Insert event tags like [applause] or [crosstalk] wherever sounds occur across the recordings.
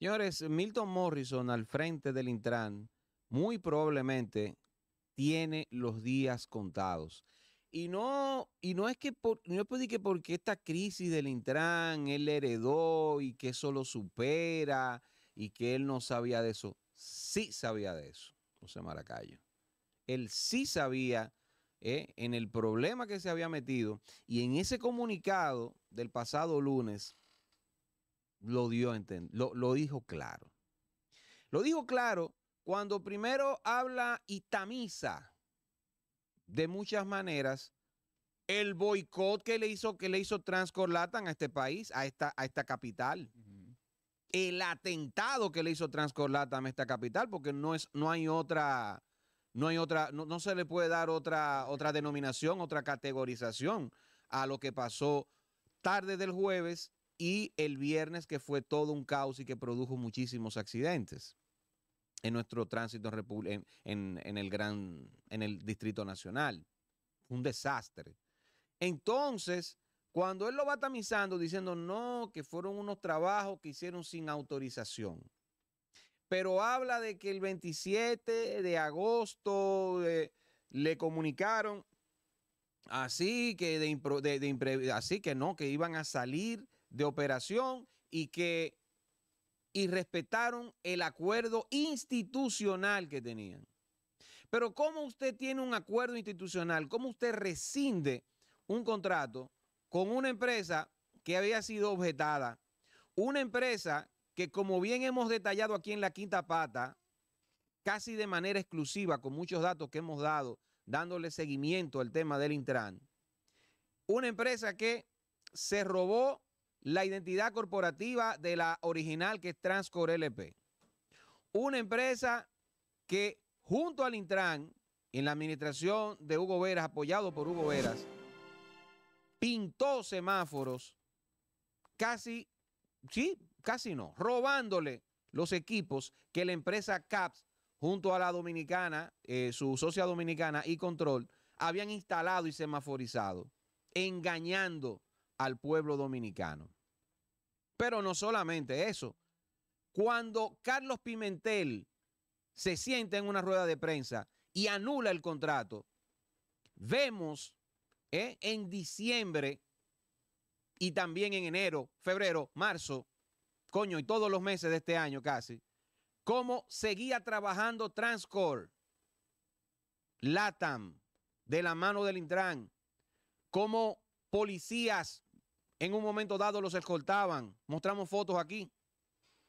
Señores, Milton Morrison al frente del Intran muy probablemente tiene los días contados. Y no, y no es que por, no es pues que porque esta crisis del Intran él heredó y que eso lo supera y que él no sabía de eso. Sí sabía de eso, José Maracayo. Él sí sabía eh, en el problema que se había metido y en ese comunicado del pasado lunes lo dio lo, dijo claro. Lo dijo claro cuando primero habla y tamiza de muchas maneras el boicot que le hizo que le hizo Transcorlatan a este país, a esta, a esta capital. El atentado que le hizo Transcorlatan a esta capital, porque no es, no hay otra, no hay otra, no se le puede dar otra, otra denominación, otra categorización a lo que pasó tarde del jueves y el viernes que fue todo un caos y que produjo muchísimos accidentes en nuestro tránsito en, el gran en el Distrito Nacional. Un desastre. Entonces, cuando él lo va tamizando diciendo no, que fueron unos trabajos que hicieron sin autorización. Pero habla de que el 27 de agosto eh, le comunicaron así que de, de, de, así que no, que iban a salir de operación y que y respetaron el acuerdo institucional que tenían. Pero ¿cómo usted tiene un acuerdo institucional? ¿Cómo usted rescinde un contrato con una empresa que había sido objetada? Una empresa que, como bien hemos detallado aquí en la quinta pata, casi de manera exclusiva, con muchos datos que hemos dado, dándole seguimiento al tema del Intran, una empresa que se robó la identidad corporativa de la original que es Transcore LP. Una empresa que junto al Intran, en la administración de Hugo Veras, apoyado por Hugo Veras, pintó semáforos casi, sí, casi no, robándole los equipos que la empresa CAPS, junto a la dominicana, eh, su socia dominicana y Control, habían instalado y semaforizado, engañando al pueblo dominicano. Pero no solamente eso. Cuando Carlos Pimentel se sienta en una rueda de prensa y anula el contrato, vemos eh, en diciembre y también en enero, febrero, marzo, coño, y todos los meses de este año casi, cómo seguía trabajando Transcor, LATAM, de la mano del Intran, como policías en un momento dado los escoltaban. Mostramos fotos aquí.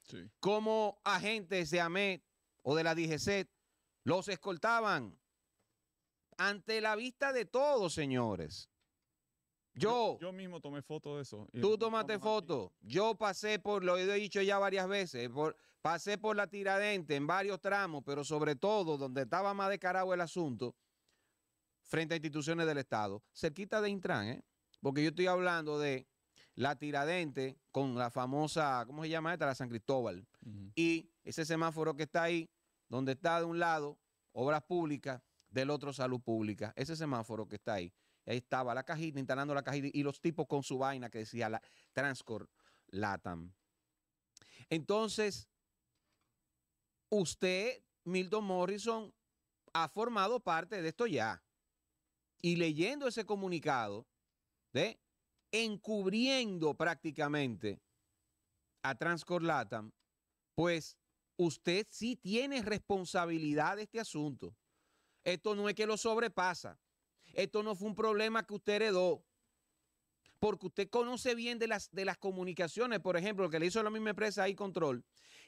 Sí. Como agentes de AMED o de la DGC los escoltaban ante la vista de todos, señores. Yo, yo, mismo tomé fotos de eso. Tú tomaste fotos. Yo pasé por, lo he dicho ya varias veces, pasé por la tiradente en varios tramos, pero sobre todo donde estaba más descarado el asunto, frente a instituciones del Estado, cerquita de Intran, ¿eh? porque yo estoy hablando de la Tiradente con la famosa, ¿cómo se llama esta? La San Cristóbal. Y ese semáforo que está ahí, donde está de un lado obras públicas, del otro salud pública, ese semáforo que está ahí. Ahí estaba la cajita, instalando la cajita y los tipos con su vaina que decía la Transcor Latam. Entonces, usted, Milton Morrison, ha formado parte de esto ya. Y leyendo ese comunicado de encubriendo prácticamente a Transcorlatan pues usted sí tiene responsabilidad de este asunto. Esto no es que lo sobrepasa. Esto no fue un problema que usted heredó. Porque usted conoce bien de las, de las comunicaciones, por ejemplo, lo que le hizo la misma empresa ahí control,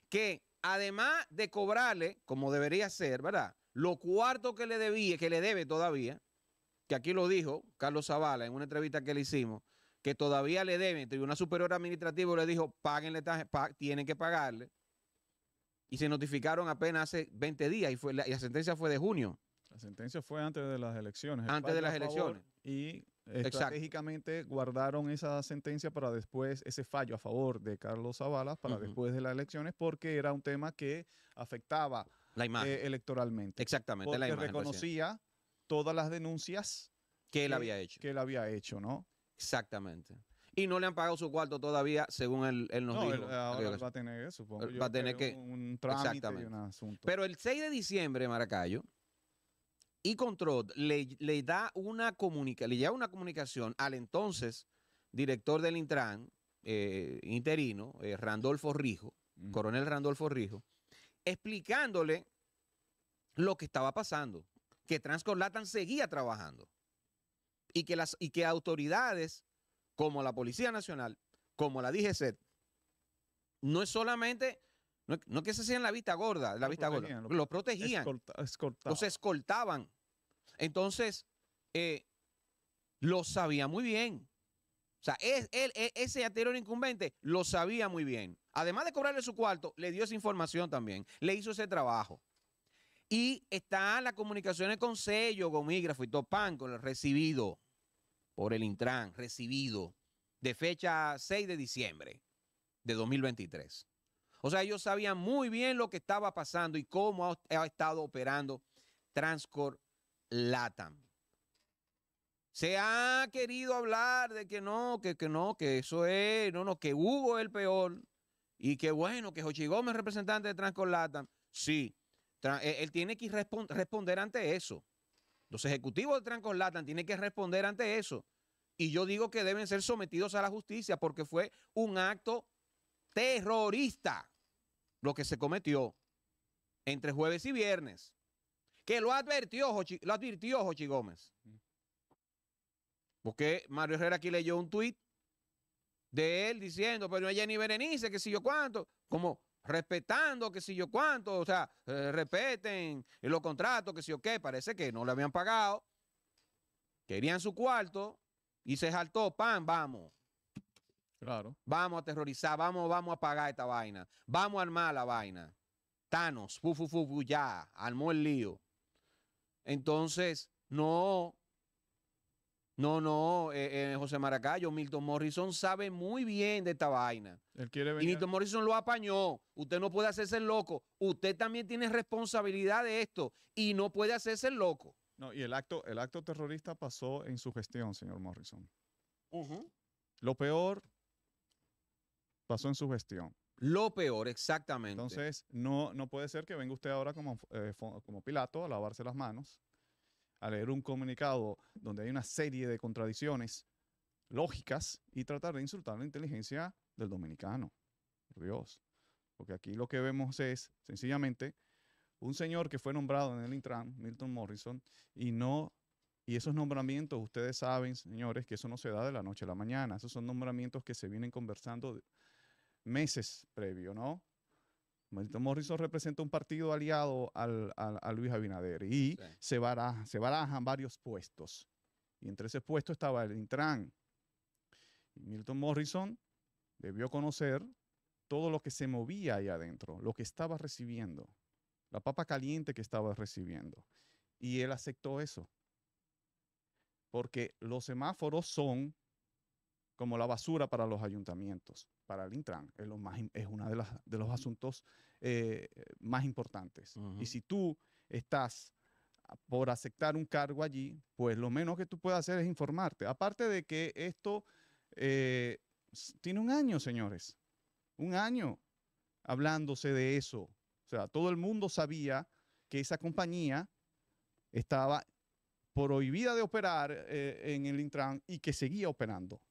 que además de cobrarle, como debería ser, ¿verdad? Lo cuarto que le debía, que le debe todavía, que aquí lo dijo Carlos Zavala en una entrevista que le hicimos, que todavía le deben, el Tribunal Superior Administrativo le dijo, páguenle, tienen que pagarle, y se notificaron apenas hace 20 días, y, fue, la, sentencia fue de junio. La sentencia fue antes de las elecciones. Antes de las elecciones. Y estratégicamente guardaron esa sentencia para después, ese fallo a favor de Carlos Zavala para después de las elecciones, porque era un tema que afectaba la imagen. Eh, electoralmente. Exactamente, porque la imagen. reconocía todas las denuncias que él había hecho. Que él había hecho, ¿no? Exactamente. Y no le han pagado su cuarto todavía, según él, nos dijo. ahora va a tener, supongo. va a tener que. Un trámite exactamente. un asunto. Pero el 6 de diciembre, Maracayo, y Control le, le da una comunica, le lleva una comunicación al entonces director del Intran, eh, interino, eh, Randolfo Rijo, coronel Randolfo Rijo, explicándole lo que estaba pasando, que Transcorlatan seguía trabajando y que, las, y que autoridades como la Policía Nacional, como la DGC, no es solamente, no, es que se hacían la vista gorda, la vista gorda, lo, protegían, escoltaban. los escoltaban. Entonces, eh, lo sabía muy bien. O sea, él, e, ese anterior incumbente lo sabía muy bien. Además de cobrarle su cuarto, le dio esa información también, le hizo ese trabajo. Y está la comunicación con sello, gomígrafo y Topán, con el recibido por el Intran recibido de fecha 6 de diciembre de 2023. O sea, ellos sabían muy bien lo que estaba pasando y cómo ha, estado operando Transcor Latam. Se ha querido hablar de que no, que, que no, que eso es, no, no, que Hugo es el peor y que bueno, que Jochi Gómez es representante de Transcor Latam. Sí, e, él tiene que responder ante eso. Los ejecutivos de Trancoslatan tienen que responder ante eso. Y yo digo que deben ser sometidos a la justicia porque fue un acto terrorista lo que se cometió entre jueves y viernes. Que lo advirtió Jochi, lo advirtió Jochi Gómez. Porque Mario Herrera aquí leyó un tuit de él diciendo, pero no hay ni Berenice, que si yo cuánto. Como respetando que si yo cuánto, o sea, eh, respeten los contratos, que si yo qué, parece que no le habían pagado, querían su cuarto y se saltó, pan, vamos. Claro. Vamos a aterrorizar, vamos, vamos a pagar esta vaina, vamos a armar la vaina. Thanos, fu, fu, fu, fu ya, armó el lío. Entonces, no, no, no, eh, eh, José Maracayo, Milton Morrison sabe muy bien de esta vaina. Él quiere venir. Y Milton Morrison lo apañó. Usted no puede hacerse el loco. Usted también tiene responsabilidad de esto y no puede hacerse el loco. No, y el acto, el acto terrorista pasó en su gestión, señor Morrison. Lo peor pasó en su gestión. Lo peor, exactamente. Entonces, no, no puede ser que venga usted ahora como, eh, como Pilato a lavarse las manos a leer un comunicado donde hay una serie de contradicciones lógicas y tratar de insultar la inteligencia del dominicano. Por Dios. Porque aquí lo que vemos es, sencillamente, un señor que fue nombrado en el Intran, Milton Morrison, y no y esos nombramientos, ustedes saben, señores, que eso no se da de la noche a la mañana. Esos son nombramientos que se vienen conversando meses previo, ¿no? Milton Morrison representa un partido aliado al, a Luis Abinader y se, barajan varios puestos. Y entre ese puesto estaba el Intran. Milton Morrison debió conocer todo lo que se movía ahí adentro, lo que estaba recibiendo, la papa caliente que estaba recibiendo. Y él aceptó eso. Porque los semáforos son como la basura para los ayuntamientos, para el Intran. Es, es uno de, los asuntos eh, más importantes. Y si tú estás por aceptar un cargo allí, pues lo menos que tú puedes hacer es informarte. Aparte de que esto eh, tiene un año, señores, un año hablándose de eso. O sea, todo el mundo sabía que esa compañía estaba prohibida de operar eh, en el Intran y que seguía operando.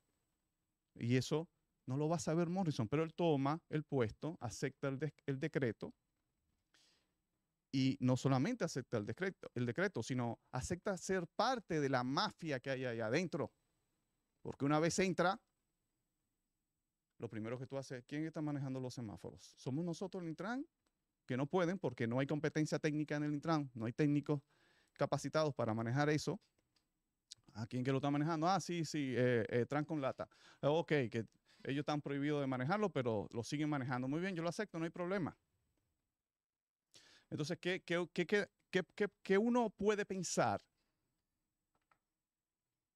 Y eso no lo va a saber Morrison, pero él toma el puesto, acepta el, decreto y no solamente acepta el decreto, el decreto, sino acepta ser parte de la mafia que hay ahí adentro. Porque una vez entra, lo primero que tú haces, ¿quién está manejando los semáforos? ¿Somos nosotros el Intran? Que no pueden porque no hay competencia técnica en el Intran, no hay técnicos capacitados para manejar eso. ¿A quién que lo está manejando? Ah, sí, sí, eh, eh con lata. Oh, ok, que ellos están prohibidos de manejarlo, pero lo siguen manejando. Muy bien, yo lo acepto, no hay problema. Entonces, ¿qué, qué, uno puede pensar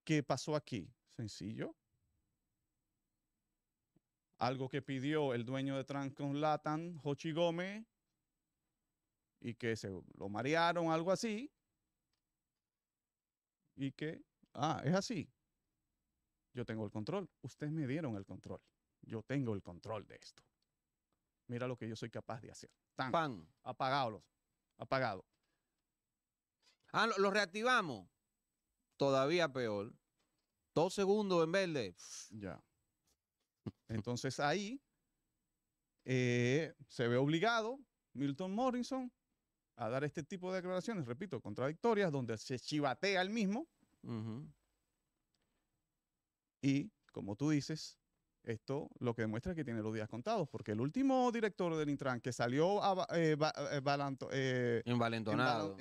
¿Qué pasó aquí? Sencillo. Algo que pidió el dueño de Trans con Latan, Hochi Gómez, y que se lo marearon, algo así, y que ah, es así. Yo tengo el control. Ustedes me dieron el control. Yo tengo el control de esto. Mira lo que yo soy capaz de hacer. Tan, Pan. Apagados. Apagado. Ah, lo, reactivamos. Todavía peor. Dos segundos en verde. Ya. Entonces ahí eh, se ve obligado Milton Morrison a dar este tipo de declaraciones, repito, contradictorias, donde se chivatea el mismo y, como tú dices, esto lo que demuestra es que tiene los días contados, porque el último director del Intran que salió eh, eh, eh envalentonado.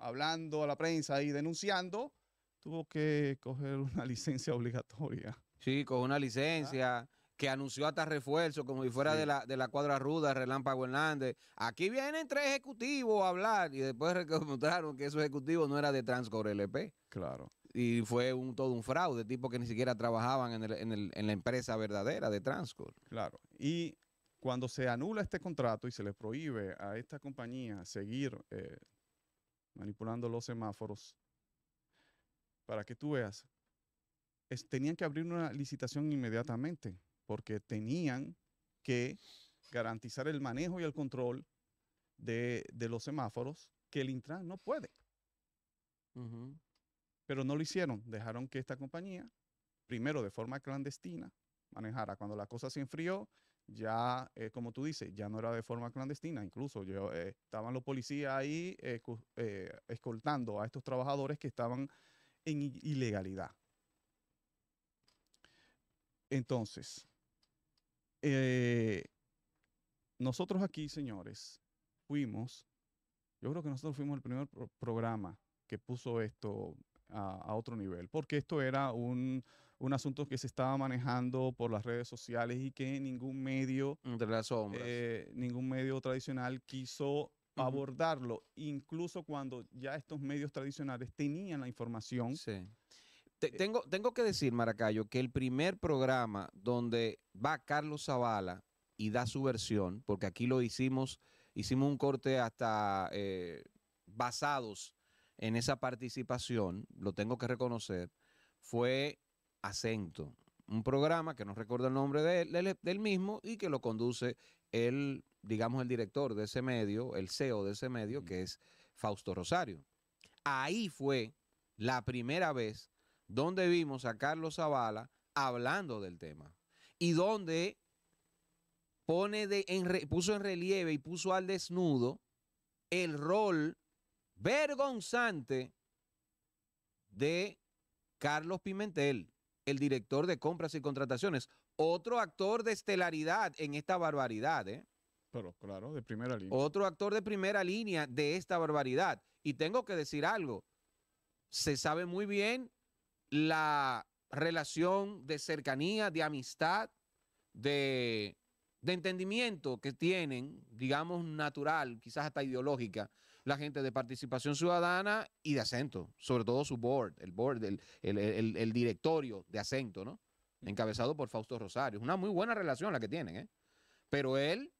hablando a la prensa y denunciando, tuvo que coger una [laughs] licencia obligatoria. Sí, con una licencia. Ah que anunció hasta refuerzo, como si fuera de, la, cuadra ruda, Relámpago Hernández. Aquí vienen tres ejecutivos a hablar y después [laughs] recomendaron que esos ejecutivos no era de Transcore LP. Claro. Y fue todo un fraude, tipo que ni siquiera trabajaban en, la empresa verdadera de Transcore. Claro. Y cuando se anula este contrato y se le prohíbe a esta compañía seguir eh, manipulando los semáforos, para que tú veas, tenían que abrir una licitación inmediatamente porque tenían que garantizar el manejo y el control de, los semáforos que el Intran no puede. Pero no lo hicieron, dejaron que esta compañía, primero de forma clandestina, manejara. Cuando la cosa se enfrió, ya, eh, como tú dices, ya no era de forma clandestina. Incluso yo, eh, estaban los policías ahí eh, escoltando a estos trabajadores que estaban en ilegalidad. Entonces, eh, nosotros aquí, señores, fuimos, yo creo que nosotros fuimos el primer programa que puso esto a, otro nivel, porque esto era un, asunto que se estaba manejando por las redes sociales y que ningún medio, Entre mm, las eh, ningún medio tradicional quiso abordarlo, incluso cuando ya estos medios tradicionales tenían la información. Sí eh, tengo, que decir, Maracayo, que el primer programa donde va Carlos Zavala y da su versión, porque aquí lo hicimos, hicimos un corte hasta eh, basados en esa participación, lo tengo que reconocer, fue Acento, un programa que no recuerdo el nombre del, del mismo y que lo conduce el, digamos, el director de ese medio, el CEO de ese medio, que es Fausto Rosario. Ahí fue la primera vez donde vimos a Carlos Zavala hablando del tema y donde pone de, en puso en relieve y puso al desnudo el rol vergonzante de Carlos Pimentel, el director de compras y contrataciones, otro actor de estelaridad en esta barbaridad, ¿eh? Pero claro, de primera línea. Otro actor de primera línea de esta barbaridad. Y tengo que decir algo, se sabe muy bien la relación de cercanía, de amistad, de, entendimiento que tienen, digamos, natural, quizás hasta ideológica, la gente de participación ciudadana y de acento, sobre todo su board, el board, el, directorio de acento, ¿no? Encabezado por Fausto Rosario. Es una muy buena relación la que tienen, ¿eh? Pero él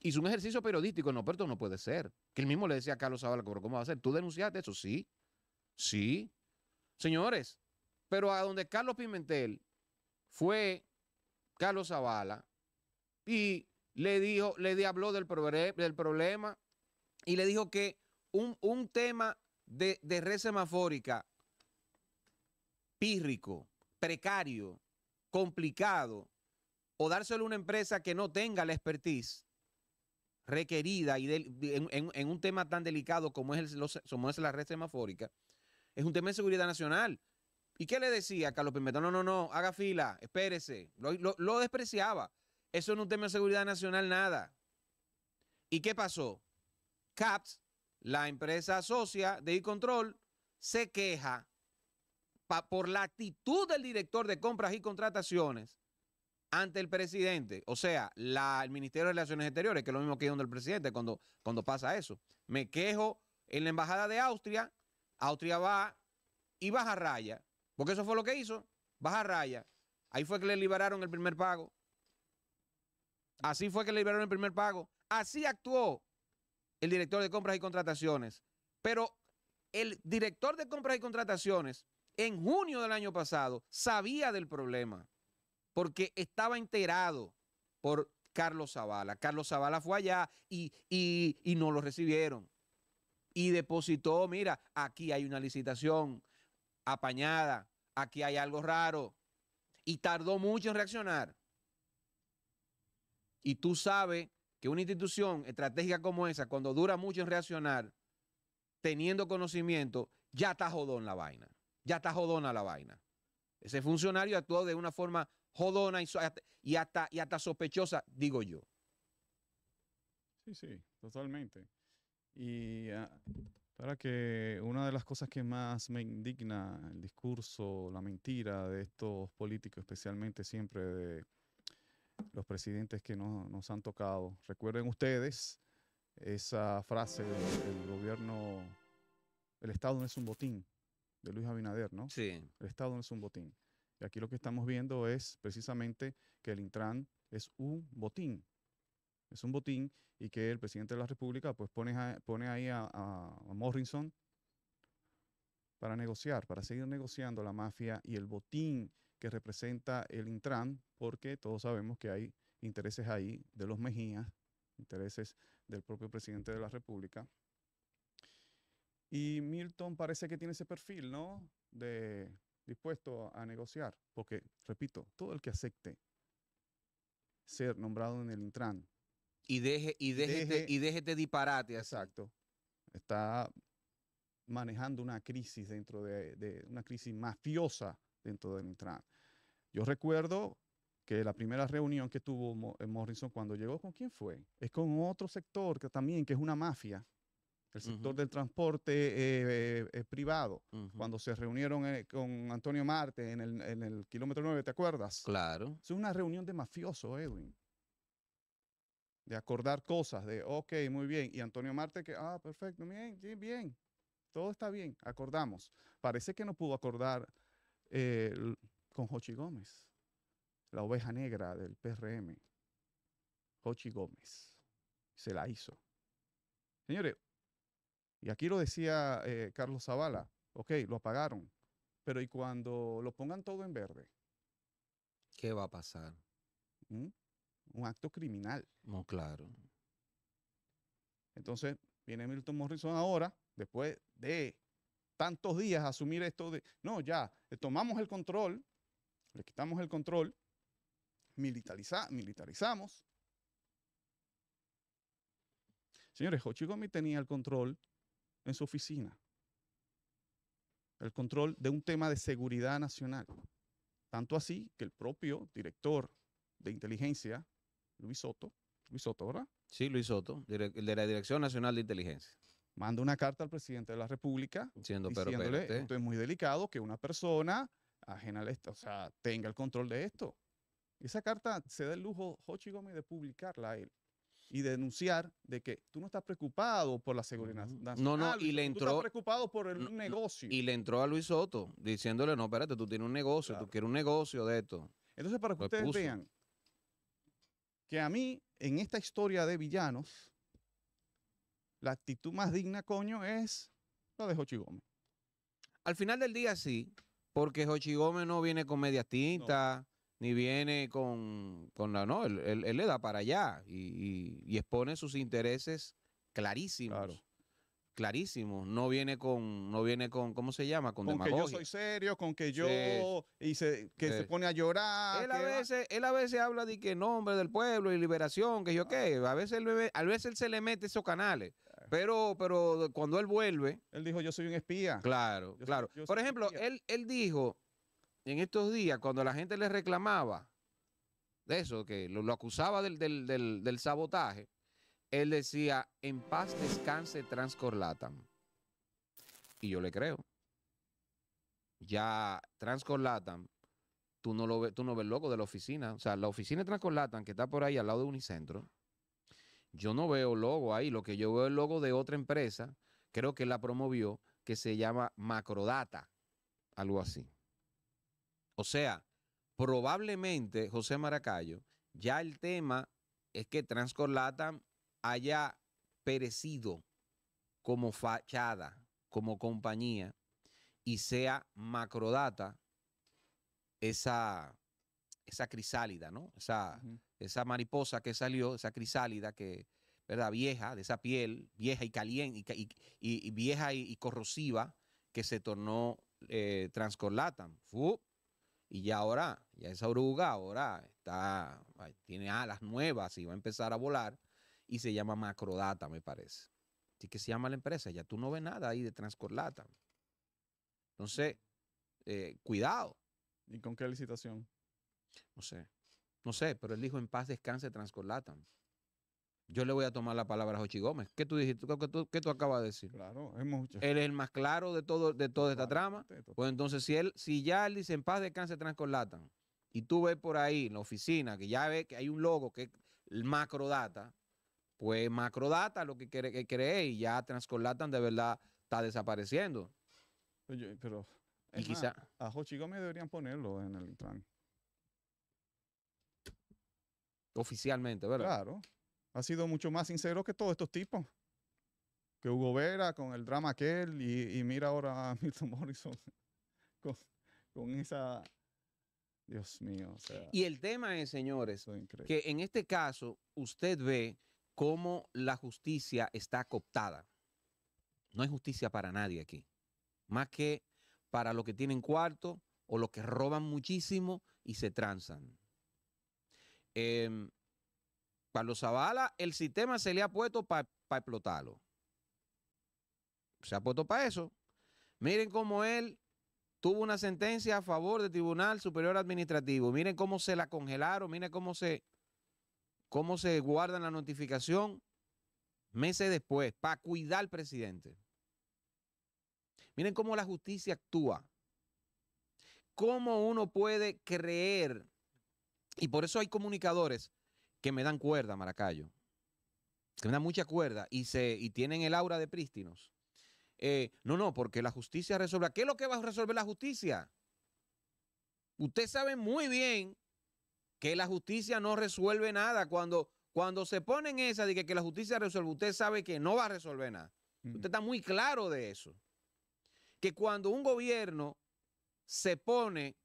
hizo un ejercicio periodístico, no, pero no puede ser. Que él mismo le decía a Carlos Zavala, ¿cómo va a ser? ¿Tú denunciaste eso? Sí, sí. Señores, pero a donde Carlos Pimentel fue Carlos Zavala y le dijo, le habló del, problema y le dijo que un, tema de, red semafórica pírrico, precario, complicado, o dárselo a una empresa que no tenga la expertise requerida y en, un tema tan delicado como es, como es la red semafórica, es un tema de seguridad nacional. ¿Y qué le decía Carlos Pimentel? No, no, no, haga fila, espérese. Lo, despreciaba. Eso no es un tema de seguridad nacional, nada. ¿Y qué pasó? CAPS, la empresa socia de e-control, se queja por la actitud del director de compras y contrataciones ante el presidente, o sea, el Ministerio de Relaciones Exteriores, que es lo mismo que donde el presidente cuando, cuando pasa eso. Me quejo en la Embajada de Austria, Austria va y baja raya, porque eso fue lo que hizo. Baja raya. Ahí fue que le liberaron el primer pago. Así fue que le liberaron el primer pago. Así actuó el director de compras y contrataciones. Pero el director de compras y contrataciones en junio del año pasado sabía del problema porque estaba enterado por Carlos Zavala. Carlos Zavala fue allá y, y, no lo recibieron. Y depositó, mira, aquí hay una licitación, apañada, aquí hay algo raro. Y tardó mucho en reaccionar. Y tú sabes que una institución estratégica como esa, cuando dura mucho en reaccionar, teniendo conocimiento, ya está jodón la vaina. Ya está jodona la vaina. Ese funcionario actuó de una forma jodona y, hasta, sospechosa, digo yo. Sí, sí, totalmente. Y ah, Ahora que una de las cosas que más me indigna el discurso, la mentira de estos políticos, especialmente siempre de los presidentes que nos han tocado. Recuerden ustedes esa frase del gobierno, el Estado no es un botín, de Luis Abinader, ¿no? Sí. El Estado no es un botín. Y aquí lo que estamos viendo es precisamente que el Intran es un botín es un botín y que el presidente de la República pues pone, pone ahí a, Morrison para negociar, para seguir negociando la mafia y el botín que representa el Intran, porque todos sabemos que hay intereses ahí de los Mejías, intereses del propio presidente de la República. Y Milton parece que tiene ese perfil, ¿no? De dispuesto a negociar, porque, repito, todo el que acepte ser nombrado en el Intran y deje, y déjete, y este, este disparate. Exacto. Está manejando una crisis dentro de, una crisis mafiosa dentro del Intran. Yo recuerdo que la primera reunión que tuvo eh, Morrison cuando llegó, ¿con quién fue? Es con otro sector que también, que es una mafia, el sector del transporte eh, eh, privado, cuando se reunieron con Antonio Marte en el, en el, kilómetro 9, ¿te acuerdas? Claro. Es una reunión de mafioso, Edwin de acordar cosas, de, ok, muy bien. Y Antonio Marte que, ah, perfecto, bien, bien, bien. todo está bien, acordamos. Parece que no pudo acordar eh, con Jochi Gómez, la oveja negra del PRM. Jochi Gómez se la hizo. Señores, y aquí lo decía eh, Carlos Zavala, ok, lo apagaron, pero ¿y cuando lo pongan todo en verde? ¿Qué va a pasar? ¿Mm? un acto criminal. No, claro. Entonces, viene Milton Morrison ahora, después de tantos días, asumir esto de, no, ya, eh, tomamos el control, le quitamos el control, militariza, militarizamos. Señores, Hochi tenía el control en su oficina, el control de un tema de seguridad nacional. Tanto así que el propio director de inteligencia Luis Soto, Luis Soto, ¿verdad? Sí, Luis Soto, el de la Dirección Nacional de Inteligencia. Manda una carta al presidente de la República diciéndole, esto es muy delicado que una persona ajena a esto, o sea, tenga el control de esto. Esa carta se da el lujo Hochi Gómez de publicarla a él y denunciar de que tú no estás preocupado por la seguridad nacional. No, no, y le entró. Tú estás preocupado por el negocio. Y le entró a Luis Soto diciéndole, no, espérate, tú tienes un negocio, tú quieres un negocio de esto. Entonces, para que ustedes vean, que a mí, en esta historia de villanos, la actitud más digna, coño, es la de Jochi Gómez. Al final del día sí, porque Jochi Gómez no viene con medias tinta, ni viene con, la, no, él, le da para allá y, y expone sus intereses clarísimos. Claro clarísimo. No viene con, no viene con, ¿cómo se llama? Con, que yo soy serio, con que yo y se, que se pone a llorar. Él a veces, él a veces habla de que nombre del pueblo y liberación, que yo qué. A veces él, a veces él se le mete esos canales. Eh. Pero, pero cuando él vuelve. Él dijo yo soy un espía. Claro, claro. Por ejemplo, él, él dijo en estos días, cuando la gente le reclamaba de eso, que lo, lo acusaba del, del, del, del sabotaje él decía, en paz descanse Transcorlatan. Y yo le creo. Ya Transcorlatan, tú no lo ves, tú no ves logo de la oficina. O sea, la oficina de que está por ahí al lado de Unicentro, yo no veo logo ahí. Lo que yo veo es el logo de otra empresa, creo que la promovió, que se llama Macrodata, algo así. O sea, probablemente José Maracayo, ya el tema es que Transcorlatan haya perecido como fachada, como compañía, y sea macrodata esa, esa crisálida, ¿no? Esa, esa mariposa que salió, esa crisálida que, ¿verdad? Vieja, de esa piel, vieja y caliente, y, vieja y, corrosiva, que se tornó eh, transcorlatan. Y ya ahora, ya esa oruga ahora está, tiene alas nuevas y va a empezar a volar y se llama Macrodata, me parece. Así que se llama la empresa, ya tú no ves nada ahí de Transcorlata. Entonces, eh, cuidado. ¿Y con qué licitación? No sé. No sé, pero él dijo en paz descanse Transcorlatan. Yo le voy a tomar la palabra a Jochi Gómez. ¿Qué tú dijiste? ¿Qué tú, acabas de decir? Claro, es mucho. Él es el más claro de, todo, de toda esta trama. Pues entonces, si, él, si ya él dice en paz descanse Transcorlatan y tú ves por ahí en la oficina que ya ves que hay un logo que es macrodata, pues Macrodata lo que cree, y ya Transcolatan de verdad está desapareciendo. Oye, pero quizá, a deberían ponerlo en el tran. Oficialmente, ¿verdad? Claro. Ha sido mucho más sincero que todos estos tipos. Que Hugo Vera con el drama aquel y, y mira ahora a [laughs] Milton Morrison con, esa... Dios mío. y el tema es, señores, que en este caso usted ve cómo la justicia está cooptada. No hay justicia para nadie aquí, más que para los que tienen cuarto o los que roban muchísimo y se transan. Eh, em, Carlos Zavala, el sistema se le ha puesto para explotarlo. Se ha puesto para eso. Miren cómo él tuvo una sentencia a favor del Tribunal Superior Administrativo. Miren cómo se la congelaron, miren cómo se, cómo se guardan la notificación meses después para cuidar al presidente. Miren cómo la justicia actúa. Cómo uno puede creer. Y por eso hay comunicadores que me dan cuerda, Maracayo. Que me dan mucha cuerda y, se, tienen el aura de prístinos. Eh, no, no, porque la justicia resuelve. ¿Qué es lo que va a resolver la justicia? Usted sabe muy bien que la justicia no resuelve nada. Cuando, cuando se ponen esa de que, la justicia resuelve, usted sabe que no va a resolver nada. Mm. Usted está muy claro de eso. Que cuando un gobierno se pone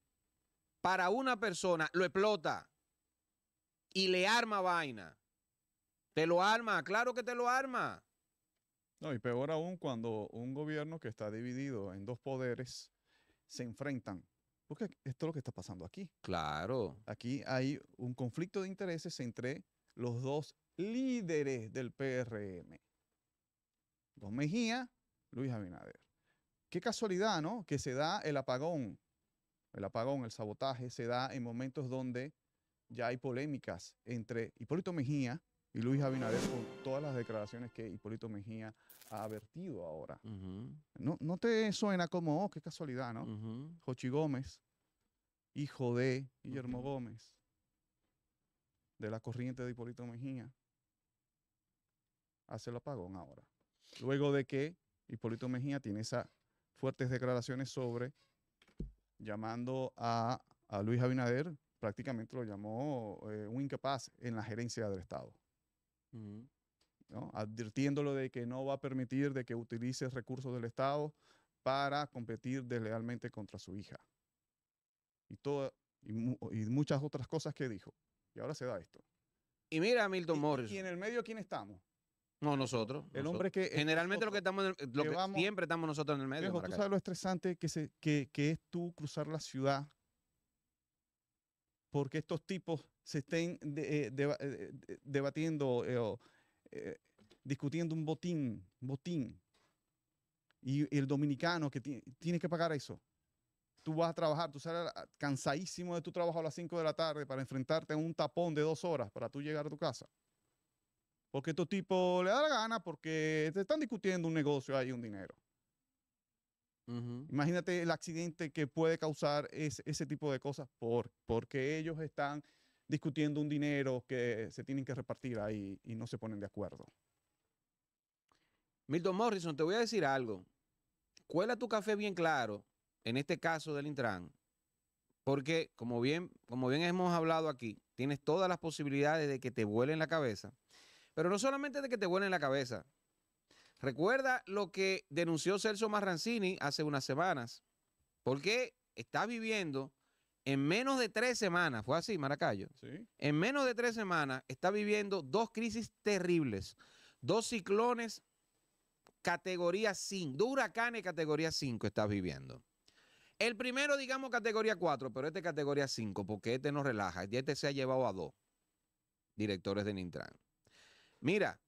para una persona, lo explota y le arma vaina. Te lo arma, claro que te lo arma. No, y peor aún cuando un gobierno que está dividido en dos poderes se enfrentan porque esto es lo que está pasando aquí. Claro. Aquí hay un conflicto de intereses entre los dos líderes del PRM. Don Mejía, Luis Abinader. Qué casualidad, ¿no? Que se da el apagón, el apagón, el sabotaje, se da en momentos donde ya hay polémicas entre Hipólito Mejía y Luis Abinader por todas las declaraciones que Hipólito Mejía avertido ahora. no, no te suena como, oh, qué casualidad, ¿no? Gómez, hijo de Guillermo Gómez, de la corriente de Hipólito Mejía, hace el apagón ahora. Luego de que Hipólito Mejía tiene esas fuertes declaraciones sobre llamando a, Luis Abinader, prácticamente lo llamó eh, un incapaz en la gerencia del Estado advirtiéndolo de que no va a permitir de que utilice recursos del Estado para competir deslealmente contra su hija. Y, todo, y, muchas otras cosas que dijo. Y ahora se da esto. Y mira Milton Morris. ¿Y en el medio quién estamos? No, nosotros. El hombre que. Generalmente lo que estamos. lo siempre estamos nosotros en el medio. tú sabes lo estresante que, se, que, es tú cruzar la ciudad porque estos tipos se estén eh, eh, eh, debatiendo eh, discutiendo un botín, botín. Y, el dominicano que tiene que pagar eso. Tú vas a trabajar, tú sales cansadísimo de tu trabajo a las 5 de la tarde para enfrentarte a un tapón de dos horas para tú llegar a tu casa. Porque tu tipo le da la gana porque te están discutiendo un negocio ahí, un dinero. Imagínate el accidente que puede causar ese tipo de cosas por, porque ellos están discutiendo un dinero que se tienen que repartir ahí y no se ponen de acuerdo. Milton Morrison, te voy a decir algo. Cuela tu café bien claro, en este caso del Intran, porque como bien, como bien hemos hablado aquí, tienes todas las posibilidades de que te vuelen la cabeza, pero no solamente de que te vuelen la cabeza. Recuerda lo que denunció Celso Marrancini hace unas semanas, porque está viviendo en menos de tres semanas, fue así, Maracayo, ¿Sí? en menos de tres semanas está viviendo dos crisis terribles, dos ciclones categoría 5, dos huracanes categoría 5 está viviendo. El primero, digamos, categoría 4, pero este categoría 5, porque este no relaja, este se ha llevado a dos directores de Nintran. Mira,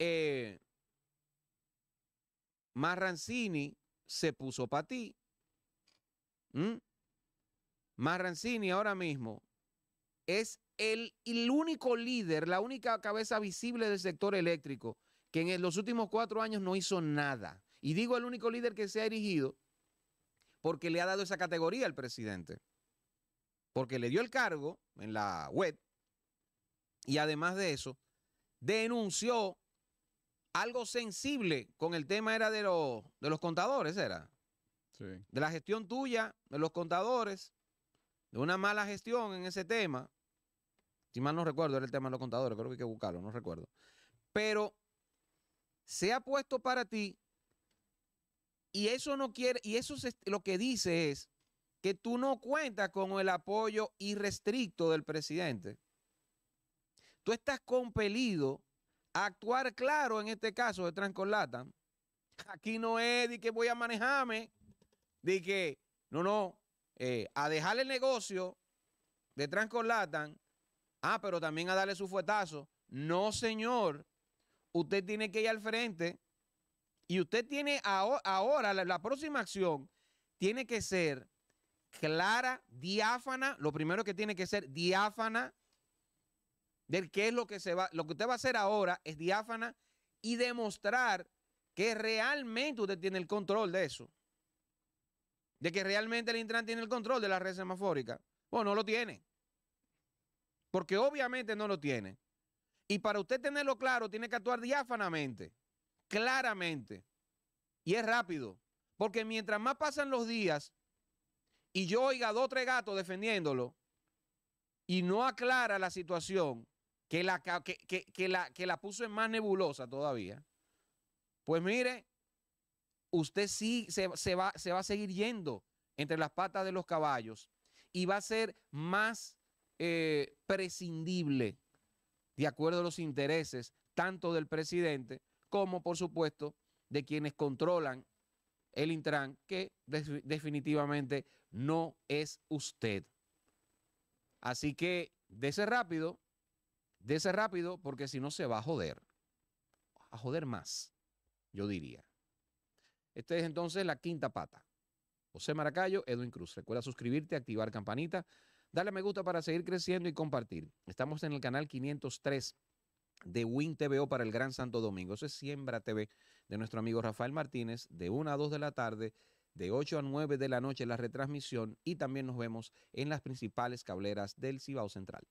eh, Marrancini se puso para ti. Marrancini ahora mismo es el, único líder, la única cabeza visible del sector eléctrico, que en los últimos cuatro años no hizo nada. Y digo el único líder que se ha erigido porque le ha dado esa categoría al presidente. Porque le dio el cargo en la web y además de eso, denunció algo sensible con el tema era de los, de los contadores, era. De la gestión tuya, de los contadores, de una mala gestión en ese tema. Si mal no recuerdo, era el tema de los contadores, creo que hay que buscarlo, no recuerdo. Pero se ha puesto para ti y eso no quiere, y eso lo que dice es que tú no cuentas con el apoyo irrestricto del presidente. Tú estás compelido a actuar claro en este caso de Transcolata. Aquí no es de que voy a manejarme, de que, no, no, eh, a dejar el negocio de Transcorlatan, ah, pero también a darle su fuetazo. No, señor, usted tiene que ir al frente y usted tiene ahora, la, la próxima acción tiene que ser clara, diáfana, lo primero que tiene que ser diáfana del qué es lo que se va, lo que usted va a hacer ahora es diáfana y demostrar que realmente usted tiene el control de eso de que realmente el Intran tiene el control de la red semafórica. Bueno, no lo tiene. Porque obviamente no lo tiene. Y para usted tenerlo claro, tiene que actuar diáfanamente, claramente. Y es rápido. Porque mientras más pasan los días y yo oiga dos o tres gatos defendiéndolo y no aclara la situación que la, que la, que la puso en más nebulosa todavía, pues mire, usted sí se, va, a seguir yendo entre las patas de los caballos y va a ser más eh, prescindible de acuerdo a los intereses tanto del presidente como, por supuesto, de quienes controlan el Intran, que definitivamente no es usted. Así que dése rápido, dése rápido, porque si no se va a joder. A joder más, yo diría. Esta es entonces la quinta pata. José Maracayo, Edwin Cruz. Recuerda suscribirte, activar campanita, darle a me gusta para seguir creciendo y compartir. Estamos en el canal 503 de Win TVO para el Gran Santo Domingo. Eso es Siembra TV de nuestro amigo Rafael Martínez, de 1 a 2 de la tarde, de 8 a 9 de la noche la retransmisión y también nos vemos en las principales cableras del Cibao Central.